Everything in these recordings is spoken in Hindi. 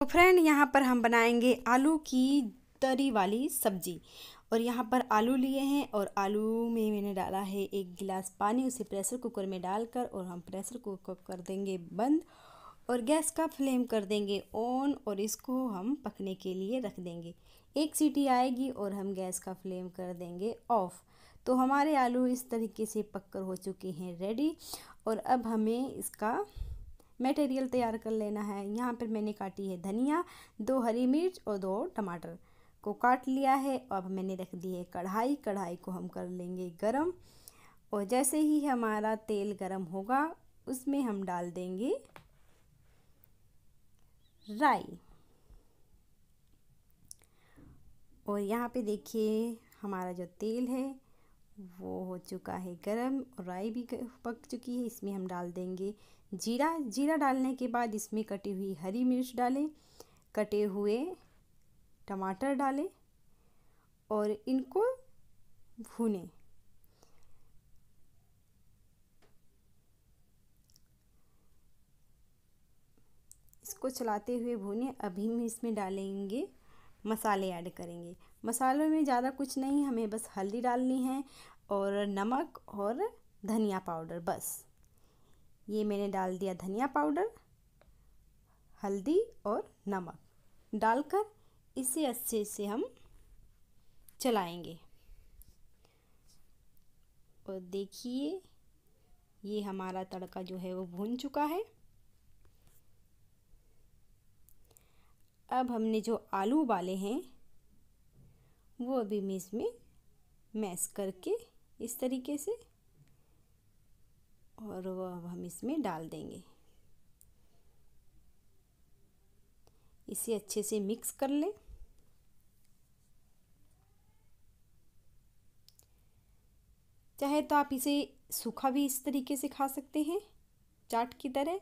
तो फ्रेंड यहाँ पर हम बनाएंगे आलू की तरी वाली सब्जी और यहाँ पर आलू लिए हैं और आलू में मैंने डाला है एक गिलास पानी उसे प्रेशर कुकर में डालकर और हम प्रेशर कुकर कर देंगे बंद और गैस का फ्लेम कर देंगे ऑन और इसको हम पकने के लिए रख देंगे एक सीटी आएगी और हम गैस का फ्लेम कर देंगे ऑफ़ तो हमारे आलू इस तरीके से पककर हो चुके हैं रेडी और अब हमें इसका मटेरियल तैयार कर लेना है यहाँ पर मैंने काटी है धनिया दो हरी मिर्च और दो टमाटर को काट लिया है अब मैंने रख दी है कढ़ाई कढ़ाई को हम कर लेंगे गरम और जैसे ही हमारा तेल गरम होगा उसमें हम डाल देंगे राई और यहाँ पे देखिए हमारा जो तेल है वो हो चुका है गरम और राई भी पक चुकी है इसमें हम डाल देंगे जीरा जीरा डालने के बाद इसमें कटी हुई हरी मिर्च डालें कटे हुए टमाटर डालें और इनको भूनें इसको चलाते हुए भूने अभी हम इसमें डालेंगे मसाले ऐड करेंगे मसालों में ज़्यादा कुछ नहीं हमें बस हल्दी डालनी है और नमक और धनिया पाउडर बस ये मैंने डाल दिया धनिया पाउडर हल्दी और नमक डालकर इसे अच्छे से हम चलाएंगे और देखिए ये हमारा तड़का जो है वो भून चुका है अब हमने जो आलू उबाले हैं वो अभी मैं इसमें मैश करके इस तरीके से और वो अब हम इसमें डाल देंगे इसे अच्छे से मिक्स कर लें चाहे तो आप इसे सूखा भी इस तरीके से खा सकते हैं चाट की तरह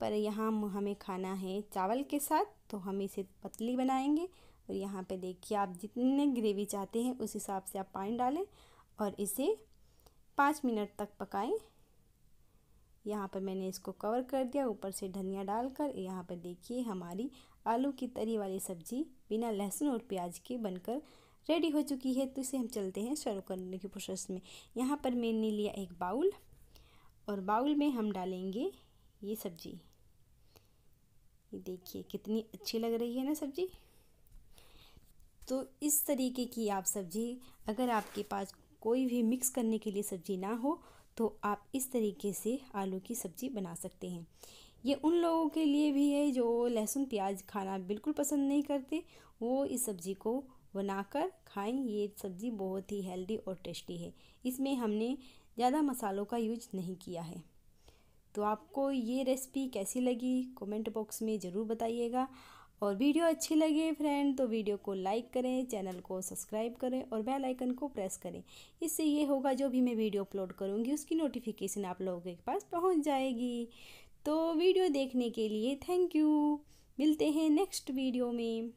पर यहाँ हमें खाना है चावल के साथ तो हम इसे पतली बनाएंगे और यहाँ पे देखिए आप जितने ग्रेवी चाहते हैं उस हिसाब से आप पानी डालें और इसे पाँच मिनट तक पकाएं यहाँ पर मैंने इसको कवर कर दिया ऊपर से धनिया डालकर यहाँ पर देखिए हमारी आलू की तरी वाली सब्ज़ी बिना लहसुन और प्याज के बनकर रेडी हो चुकी है तो इसे हम चलते हैं सर्व करने की प्रोसेस में यहाँ पर मैंने लिया एक बाउल और बाउल में हम डालेंगे ये सब्ज़ी ये देखिए कितनी अच्छी लग रही है ना सब्ज़ी तो इस तरीके की आप सब्ज़ी अगर आपके पास कोई भी मिक्स करने के लिए सब्ज़ी ना हो तो आप इस तरीके से आलू की सब्ज़ी बना सकते हैं ये उन लोगों के लिए भी है जो लहसुन प्याज खाना बिल्कुल पसंद नहीं करते वो इस सब्ज़ी को बनाकर खाएं ये सब्ज़ी बहुत ही हेल्दी और टेस्टी है इसमें हमने ज़्यादा मसालों का यूज नहीं किया है तो आपको ये रेसिपी कैसी लगी कमेंट बॉक्स में ज़रूर बताइएगा और वीडियो अच्छी लगे फ्रेंड तो वीडियो को लाइक करें चैनल को सब्सक्राइब करें और बेल आइकन को प्रेस करें इससे ये होगा जो भी मैं वीडियो अपलोड करूँगी उसकी नोटिफिकेशन आप लोगों के पास पहुँच जाएगी तो वीडियो देखने के लिए थैंक यू मिलते हैं नेक्स्ट वीडियो में